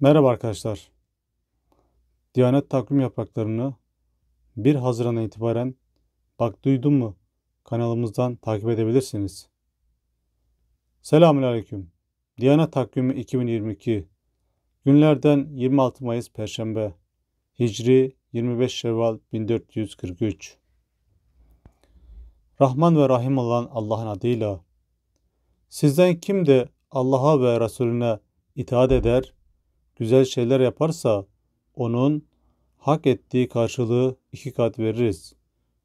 Merhaba arkadaşlar. Diyanet takvim yapraklarını 1 Haziran'a itibaren Bak Duydun mu kanalımızdan takip edebilirsiniz. Selamünaleyküm. Diyanet takvimi 2022 günlerden 26 Mayıs Perşembe Hicri 25 Şevval 1443 Rahman ve Rahim olan Allah'ın adıyla sizden kim de Allah'a ve Resulüne itaat eder güzel şeyler yaparsa onun hak ettiği karşılığı iki kat veririz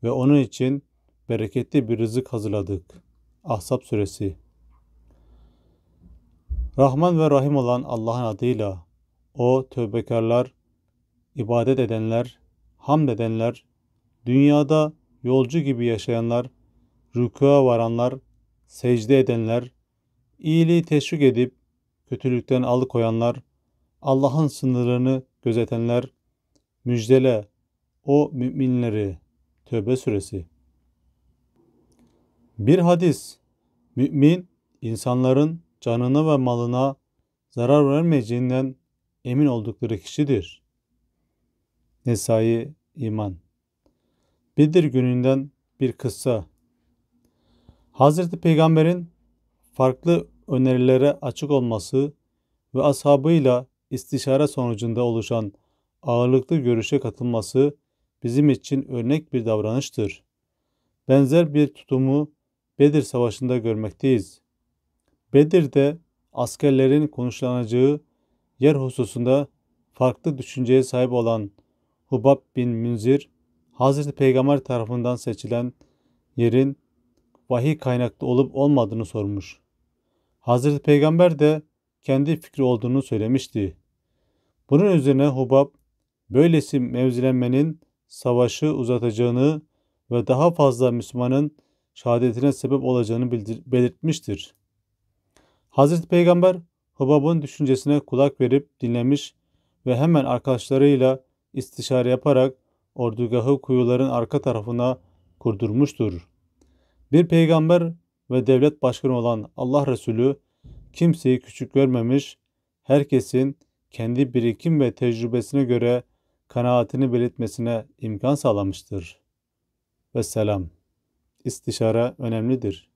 ve onun için bereketli bir rızık hazırladık. Ahsap suresi Rahman ve Rahim olan Allah'ın adıyla o tövbekarlar, ibadet edenler, hamd edenler, dünyada yolcu gibi yaşayanlar, rükûa varanlar, secde edenler, iyiliği teşvik edip kötülükten alıkoyanlar, Allah'ın sınırlarını gözetenler müjdele o müminleri. Tövbe suresi. Bir hadis. Mümin insanların canına ve malına zarar vermeyeceğinden emin oldukları kişidir. Nesai iman. Bedir gününden bir kıssa. Hazreti Peygamber'in farklı önerilere açık olması ve ashabıyla istişare sonucunda oluşan ağırlıklı görüşe katılması bizim için örnek bir davranıştır. Benzer bir tutumu Bedir Savaşı'nda görmekteyiz. Bedir'de askerlerin konuşlanacağı yer hususunda farklı düşünceye sahip olan Hubab bin Münzir, Hazreti Peygamber tarafından seçilen yerin vahiy kaynaklı olup olmadığını sormuş. Hazreti Peygamber de kendi fikri olduğunu söylemişti. Bunun üzerine Hubab böylesi mevzilenmenin savaşı uzatacağını ve daha fazla Müslümanın şehadetine sebep olacağını belirtmiştir. Hazreti Peygamber Hubab'ın düşüncesine kulak verip dinlemiş ve hemen arkadaşlarıyla istişare yaparak ordugahı kuyuların arka tarafına kurdurmuştur. Bir peygamber ve devlet başkanı olan Allah Resulü kimseyi küçük görmemiş, herkesin kendi birikim ve tecrübesine göre kanaatini belirtmesine imkan sağlamıştır. Ve selam, İstişare önemlidir.